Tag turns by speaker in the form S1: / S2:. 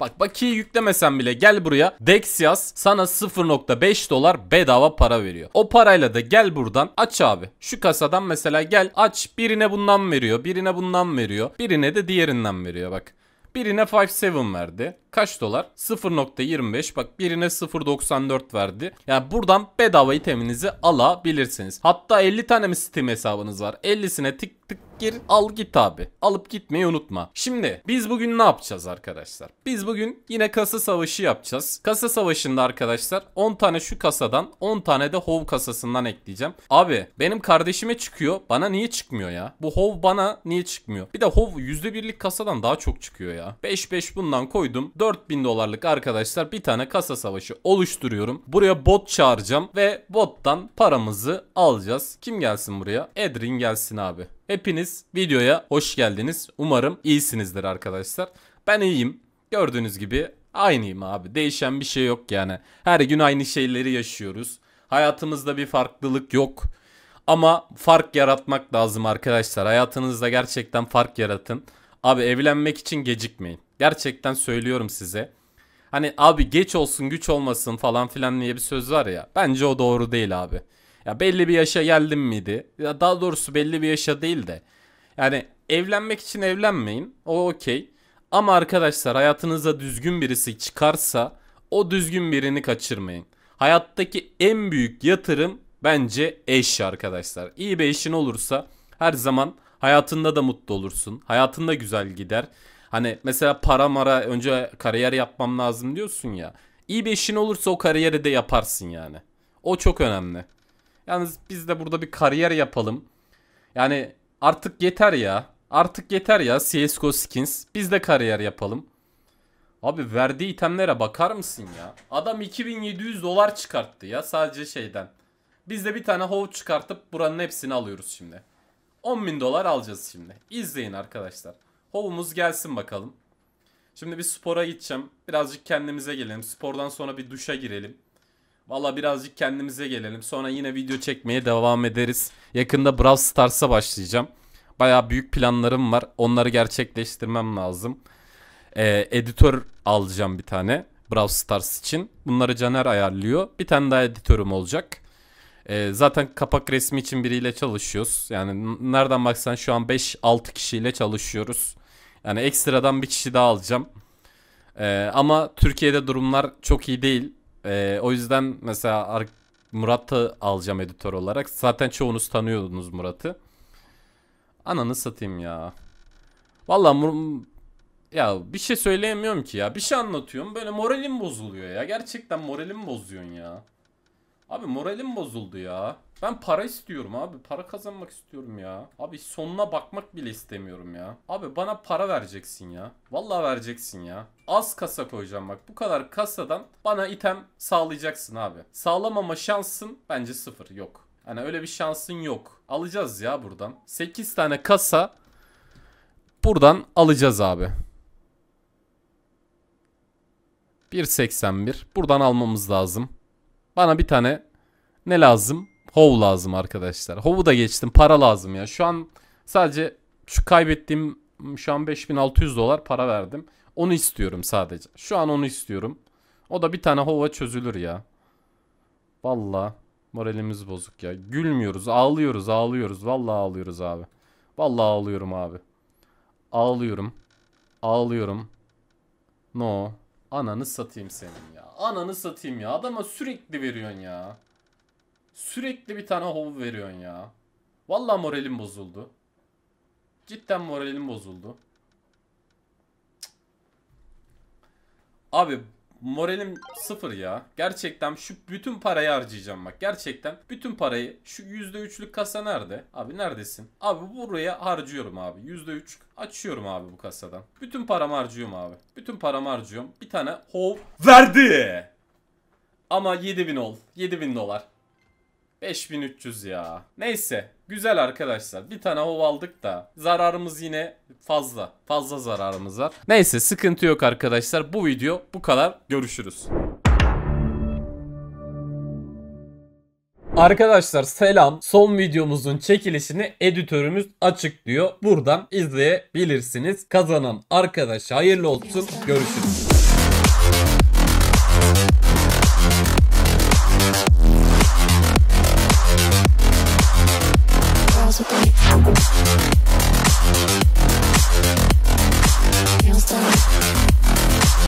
S1: Bak bakiye yüklemesen bile gel buraya Dex yaz sana 0.5 dolar bedava para veriyor. O parayla da gel buradan aç abi. Şu kasadan mesela gel aç birine bundan veriyor birine bundan veriyor birine de diğerinden veriyor bak. Birine 5.7 verdi. Kaç dolar? 0.25 bak birine 0.94 verdi. Yani buradan bedava iteminizi alabilirsiniz. Hatta 50 tane mi Steam hesabınız var? 50'sine tık tık gir al git abi. Alıp gitmeyi unutma. Şimdi biz bugün ne yapacağız arkadaşlar? Biz bugün yine kasa savaşı yapacağız. Kasa savaşında arkadaşlar 10 tane şu kasadan 10 tane de hov kasasından ekleyeceğim. Abi benim kardeşime çıkıyor. Bana niye çıkmıyor ya? Bu hov bana niye çıkmıyor? Bir de hov %1'lik kasadan daha çok çıkıyor ya. 5-5 bundan koydum. 4000 dolarlık arkadaşlar bir tane kasa savaşı oluşturuyorum. Buraya bot çağıracağım ve bottan paramızı alacağız. Kim gelsin buraya? Edrin gelsin abi. Hepiniz videoya hoş geldiniz. Umarım iyisinizdir arkadaşlar. Ben iyiyim. Gördüğünüz gibi aynıyım abi. Değişen bir şey yok yani. Her gün aynı şeyleri yaşıyoruz. Hayatımızda bir farklılık yok. Ama fark yaratmak lazım arkadaşlar. Hayatınızda gerçekten fark yaratın. Abi evlenmek için gecikmeyin. Gerçekten söylüyorum size. Hani abi geç olsun güç olmasın falan filan diye bir söz var ya. Bence o doğru değil abi. Ya belli bir yaşa geldim miydi? Ya daha doğrusu belli bir yaşa değil de. Yani evlenmek için evlenmeyin. O okey. Ama arkadaşlar hayatınıza düzgün birisi çıkarsa o düzgün birini kaçırmayın. Hayattaki en büyük yatırım bence eş arkadaşlar. İyi bir eşin olursa her zaman hayatında da mutlu olursun. Hayatında güzel gider. Hani mesela para mara önce kariyer yapmam lazım diyorsun ya. İyi bir işin olursa o kariyeri de yaparsın yani. O çok önemli. Yalnız biz de burada bir kariyer yapalım. Yani artık yeter ya. Artık yeter ya CSGO skins. Biz de kariyer yapalım. Abi verdiği itemlere bakar mısın ya? Adam 2700 dolar çıkarttı ya sadece şeyden. Biz de bir tane hov çıkartıp buranın hepsini alıyoruz şimdi. 10.000 dolar alacağız şimdi. İzleyin arkadaşlar. Hovumuz gelsin bakalım. Şimdi bir spora gideceğim. Birazcık kendimize gelelim. Spordan sonra bir duşa girelim. Valla birazcık kendimize gelelim. Sonra yine video çekmeye devam ederiz. Yakında Brawl Stars'a başlayacağım. Baya büyük planlarım var. Onları gerçekleştirmem lazım. Ee, editör alacağım bir tane. Brawl Stars için. Bunları Caner ayarlıyor. Bir tane daha editörüm olacak. Ee, zaten kapak resmi için biriyle çalışıyoruz. Yani nereden baksan şu an 5-6 kişiyle çalışıyoruz. Yani ekstradan bir kişi daha alacağım. Ee, ama Türkiye'de durumlar çok iyi değil. Ee, o yüzden mesela Murat'ı alacağım editör olarak. Zaten çoğunuz tanıyordunuz Murat'ı. Ananı satayım ya. Valla Mur ya bir şey söyleyemiyorum ki ya. Bir şey anlatıyorum böyle moralim bozuluyor ya. Gerçekten moralim bozuyorsun ya. Abi moralim bozuldu ya. Ben para istiyorum abi. Para kazanmak istiyorum ya. Abi sonuna bakmak bile istemiyorum ya. Abi bana para vereceksin ya. Vallahi vereceksin ya. Az kasa koyacağım bak. Bu kadar kasadan bana item sağlayacaksın abi. Sağlamama şansın bence sıfır. Yok. Hani öyle bir şansın yok. Alacağız ya buradan. 8 tane kasa buradan alacağız abi. 1.81. Buradan almamız lazım. Bana bir tane ne lazım? Hov lazım arkadaşlar. Hov'u da geçtim. Para lazım ya. Şu an sadece şu kaybettiğim şu an 5600 dolar para verdim. Onu istiyorum sadece. Şu an onu istiyorum. O da bir tane hova çözülür ya. Valla moralimiz bozuk ya. Gülmüyoruz, ağlıyoruz, ağlıyoruz. Valla ağlıyoruz abi. Valla ağlıyorum abi. Ağlıyorum. Ağlıyorum. No. Ananı satayım senin ya. Ananı satayım ya. Adama sürekli veriyorsun ya. Sürekli bir tane hov veriyorsun ya. Vallahi moralim bozuldu. Cidden moralim bozuldu. Abi moralim sıfır ya. Gerçekten şu bütün parayı harcayacağım bak. Gerçekten bütün parayı şu %3'lük kasa nerede? Abi neredesin? Abi buraya harcıyorum abi. %3 açıyorum abi bu kasadan. Bütün paramı harcıyorum abi. Bütün paramı harcıyorum. Bir tane hov verdi. Ama 7000 ol. 7000 dolar. 5300 ya. Neyse. Güzel arkadaşlar. Bir tane hov aldık da zararımız yine fazla. Fazla zararımız var. Neyse sıkıntı yok arkadaşlar. Bu video bu kadar. Görüşürüz. Arkadaşlar selam. Son videomuzun çekilişini editörümüz açıklıyor. Buradan izleyebilirsiniz. Kazanan arkadaş hayırlı olsun. Görüşürüz.